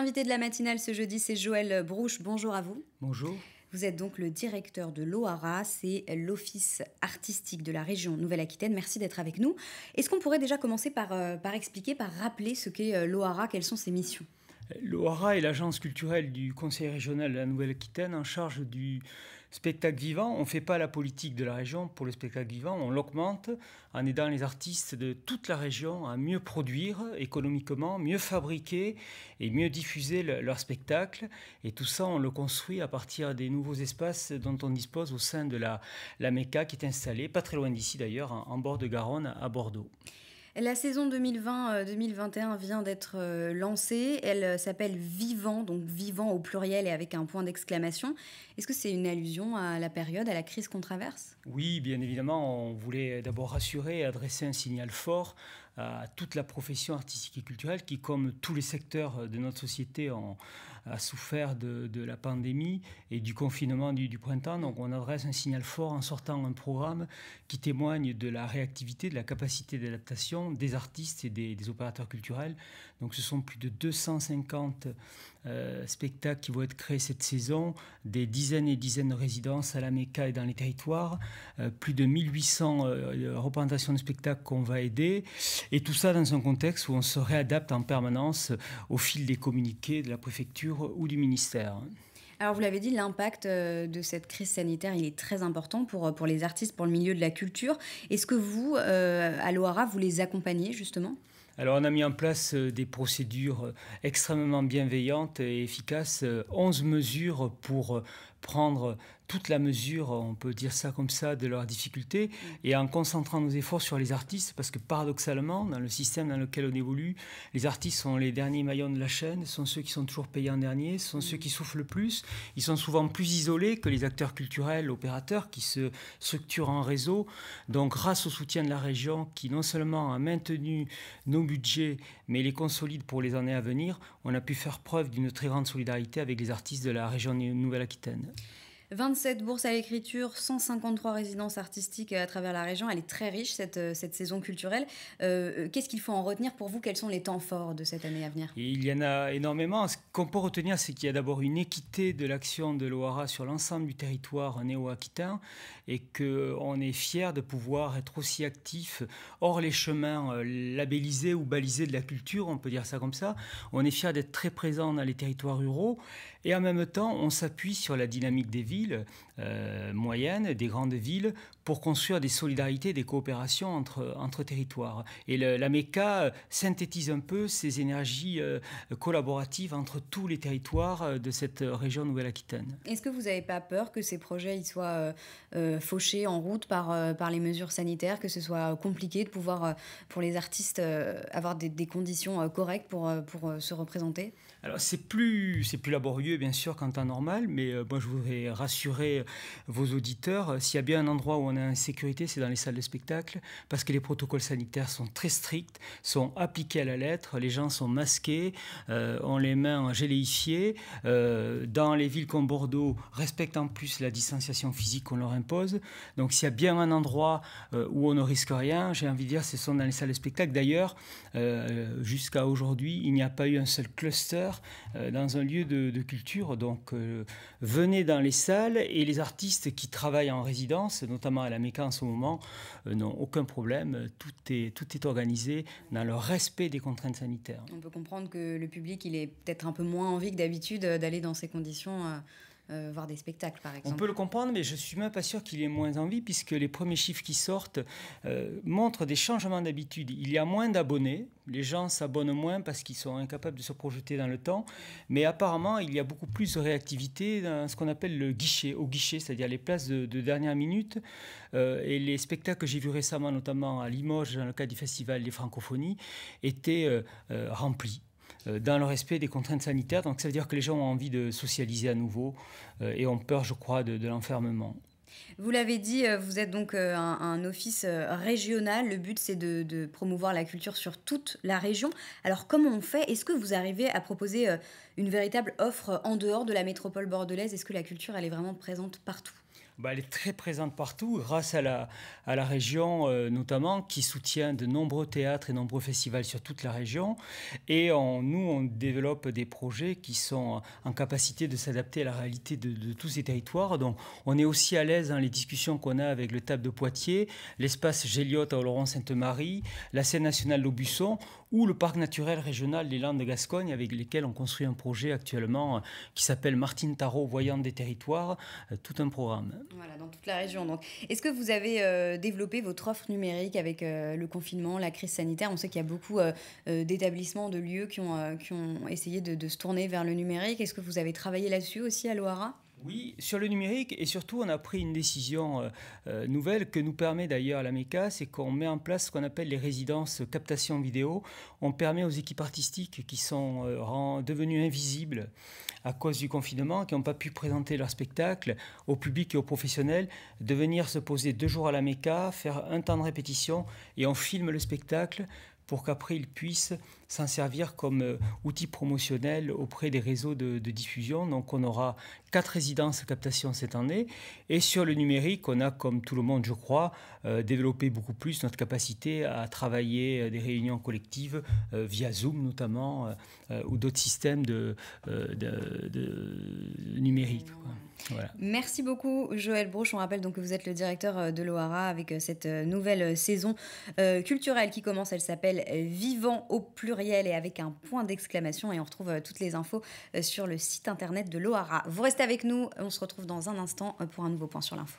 L'invité de la matinale ce jeudi, c'est Joël Brouche. Bonjour à vous. Bonjour. Vous êtes donc le directeur de l'OHARA, c'est l'Office artistique de la région Nouvelle-Aquitaine. Merci d'être avec nous. Est-ce qu'on pourrait déjà commencer par, euh, par expliquer, par rappeler ce qu'est euh, l'OHARA, quelles sont ses missions L'OHARA est l'agence culturelle du Conseil régional de la Nouvelle-Aquitaine en charge du, Spectacle vivant, on ne fait pas la politique de la région pour le spectacle vivant, on l'augmente en aidant les artistes de toute la région à mieux produire économiquement, mieux fabriquer et mieux diffuser leur spectacle. Et tout ça, on le construit à partir des nouveaux espaces dont on dispose au sein de la, la MECA qui est installée, pas très loin d'ici d'ailleurs, en bord de Garonne à Bordeaux. La saison 2020-2021 euh, vient d'être euh, lancée. Elle euh, s'appelle Vivant, donc vivant au pluriel et avec un point d'exclamation. Est-ce que c'est une allusion à la période, à la crise qu'on traverse Oui, bien évidemment. On voulait d'abord rassurer, adresser un signal fort à toute la profession artistique et culturelle qui, comme tous les secteurs de notre société, en a souffert de, la pandémie et du confinement du, printemps. Donc on adresse un signal fort en sortant un programme qui témoigne de la réactivité, de la capacité d'adaptation des artistes et des, opérateurs culturels. Donc ce sont plus de 250 euh, spectacles qui vont être créés cette saison, des dizaines et dizaines de résidences à la MECA et dans les territoires, euh, plus de 1800 euh, représentations de spectacles qu'on va aider, et tout ça dans un contexte où on se réadapte en permanence au fil des communiqués de la préfecture ou du ministère. Alors vous l'avez dit, l'impact euh, de cette crise sanitaire, il est très important pour, euh, pour les artistes, pour le milieu de la culture. Est-ce que vous, euh, à l'OARA, vous les accompagnez justement alors on a mis en place des procédures extrêmement bienveillantes et efficaces, 11 mesures pour prendre toute la mesure, on peut dire ça comme ça, de leurs difficultés, mm. et en concentrant nos efforts sur les artistes, parce que paradoxalement, dans le système dans lequel on évolue, les artistes sont les derniers maillons de la chaîne, sont ceux qui sont toujours payés en dernier, sont mm. ceux qui souffrent le plus, ils sont souvent plus isolés que les acteurs culturels, opérateurs, qui se structurent en réseau. Donc grâce au soutien de la région, qui non seulement a maintenu nos budgets, mais les consolide pour les années à venir, on a pu faire preuve d'une très grande solidarité avec les artistes de la région Nouvelle-Aquitaine. 27 bourses à l'écriture, 153 résidences artistiques euh, à travers la région. Elle est très riche, cette, euh, cette saison culturelle. Euh, qu'est-ce qu'il faut en retenir pour vous Quels sont les temps forts de cette année à venir Il y en a énormément. Ce qu'on peut retenir, c'est qu'il y a d'abord une équité de l'action de l'OARA sur l'ensemble du territoire néo-aquitain et qu'on est fier de pouvoir être aussi actif hors les chemins labellisés ou balisés de la culture, on peut dire ça comme ça. On est fier d'être très présent dans les territoires ruraux et en même temps, on s'appuie sur la dynamique des villes euh, moyenne, des grandes villes, pour construire des solidarités, des coopérations entre, entre territoires. Et la MECA euh, synthétise un peu ces énergies euh, collaboratives entre tous les territoires euh, de cette région Nouvelle-Aquitaine. Est-ce que vous n'avez pas peur que ces projets ils soient fauchés en route par, par les mesures sanitaires, que ce soit compliqué de pouvoir, pour les artistes, avoir des, conditions correctes pour, pour se représenter Alors c'est plus, c'est plus laborieux, bien sûr, qu'en temps normal, mais moi je voudrais rassurer vos auditeurs, s'il y a bien un endroit où on insécurité, c'est dans les salles de spectacle, parce que les protocoles sanitaires sont très stricts, sont appliqués à la lettre, les gens sont masqués, euh, ont les mains géléifiées. Euh, dans les villes comme Bordeaux, respectent en plus la distanciation physique qu'on leur impose. Donc s'il y a bien un endroit euh, où on ne risque rien, j'ai envie de dire, ce sont dans les salles de spectacle. D'ailleurs, jusqu'à aujourd'hui, il n'y a pas eu un seul cluster dans un lieu de, de culture. Donc venez dans les salles et les artistes qui travaillent en résidence, notamment à la Meca en ce moment euh, n'ont aucun problème. Euh, tout est, tout est organisé dans le respect des contraintes sanitaires. On peut comprendre que le public, il est peut-être un peu moins envie que d'habitude euh, d'aller dans ces conditions euh, voir des spectacles, par exemple. On peut le comprendre, mais je suis même pas sûr qu'il ait moins envie, puisque les premiers chiffres qui sortent euh, montrent des changements d'habitude. Il y a moins d'abonnés, les gens s'abonnent moins parce qu'ils sont incapables de se projeter dans le temps, mais apparemment, il y a beaucoup plus de réactivité dans ce qu'on appelle le guichet, au guichet, c'est-à-dire les places de, dernière minute. Euh, et les spectacles que j'ai vus récemment, notamment à Limoges, dans le cadre du festival des francophonies, étaient remplis. Euh, dans le respect des contraintes sanitaires. Donc ça veut dire que les gens ont envie de socialiser à nouveau euh, et ont peur, je crois, de, l'enfermement. Vous l'avez dit, euh, vous êtes donc un, office régional. Le but, c'est de, de, promouvoir la culture sur toute la région. Alors, comment on fait Est-ce que vous arrivez à proposer une véritable offre en dehors de la métropole bordelaise Est-ce que la culture, elle est vraiment présente partout bah, elle est très présente partout grâce à la, région euh, notamment qui soutient de nombreux théâtres et nombreux festivals sur toute la région. Et nous, on développe des projets qui sont en capacité de s'adapter à la réalité de, tous ces territoires. Donc on est aussi à l'aise dans les discussions qu'on a avec le Table de Poitiers, l'espace Géliot à laurent sainte marie la scène nationale d'Aubusson, ou le parc naturel régional des Landes de Gascogne, avec lesquels on construit un projet actuellement euh, qui s'appelle Martine Tarot, voyante des territoires, euh, tout un programme. Voilà, dans toute la région. Donc, est-ce que vous avez euh, développé votre offre numérique avec le confinement, la crise sanitaire On sait qu'il y a beaucoup d'établissements, de lieux qui ont, qui ont essayé de, de se tourner vers le numérique. Est-ce que vous avez travaillé là-dessus aussi à Loara oui, sur le numérique, et surtout on a pris une décision euh, euh, nouvelle que nous permet d'ailleurs la MECA, c'est qu'on met en place ce qu'on appelle les résidences captation vidéo. On permet aux équipes artistiques qui sont euh, devenues invisibles à cause du confinement, qui n'ont pas pu présenter leur spectacle au public et aux professionnels, de venir se poser deux jours à la MECA, faire un temps de répétition, et on filme le spectacle pour qu'après ils puissent s'en servir comme euh, outil promotionnel auprès des réseaux de, diffusion. Donc on aura quatre résidences captation cette année. Et sur le numérique, on a, comme tout le monde je crois, euh, développé beaucoup plus notre capacité à travailler euh, des réunions collectives via Zoom notamment ou d'autres systèmes de, de, numériques. Quoi. Merci beaucoup Joël Broch. On rappelle donc que vous êtes le directeur euh, de l'OARA avec euh, cette euh, nouvelle saison culturelle qui commence. Elle s'appelle Vivant au pluriel et avec un point d'exclamation. Et on retrouve toutes les infos sur le site internet de l'OARA. Vous restez avec nous. On se retrouve dans un instant pour un nouveau point sur l'info.